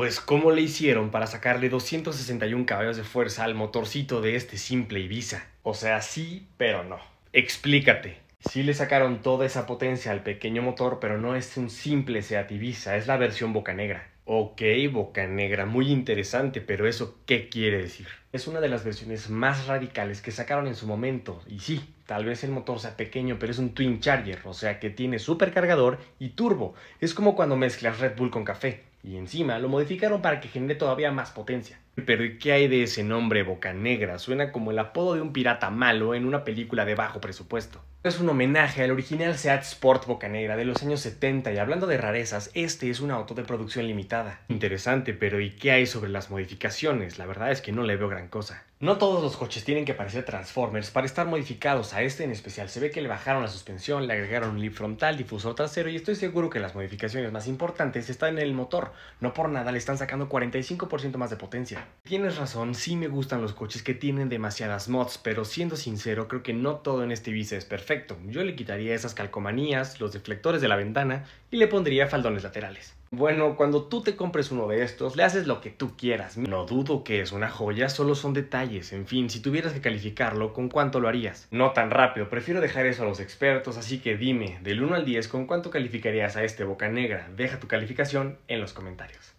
Pues cómo le hicieron para sacarle 261 caballos de fuerza al motorcito de este simple Ibiza. O sea, sí, pero no. Explícate. Sí le sacaron toda esa potencia al pequeño motor, pero no es un simple Seat Ibiza, es la versión boca negra. Ok, boca negra, muy interesante, pero eso ¿qué quiere decir? es una de las versiones más radicales que sacaron en su momento. Y sí, tal vez el motor sea pequeño, pero es un Twin Charger, o sea que tiene supercargador y turbo. Es como cuando mezclas Red Bull con café. Y encima lo modificaron para que genere todavía más potencia. Pero ¿y qué hay de ese nombre Boca Negra? Suena como el apodo de un pirata malo en una película de bajo presupuesto. Es un homenaje al original Seat Sport Boca Negra de los años 70 y hablando de rarezas, este es un auto de producción limitada. Interesante, pero ¿y qué hay sobre las modificaciones? La verdad es que no le veo gran cosa. No todos los coches tienen que parecer Transformers para estar modificados. A este en especial se ve que le bajaron la suspensión, le agregaron un lip frontal, difusor trasero y estoy seguro que las modificaciones más importantes están en el motor. No por nada le están sacando 45% más de potencia. Tienes razón, sí me gustan los coches que tienen demasiadas mods, pero siendo sincero creo que no todo en este Ibiza es perfecto. Yo le quitaría esas calcomanías, los deflectores de la ventana y le pondría faldones laterales. Bueno, cuando tú te compres uno de estos, le haces lo que tú quieras. No dudo que es una joya, solo son detalles. En fin, si tuvieras que calificarlo, ¿con cuánto lo harías? No tan rápido, prefiero dejar eso a los expertos, así que dime, del 1 al 10, ¿con cuánto calificarías a este Boca Negra? Deja tu calificación en los comentarios.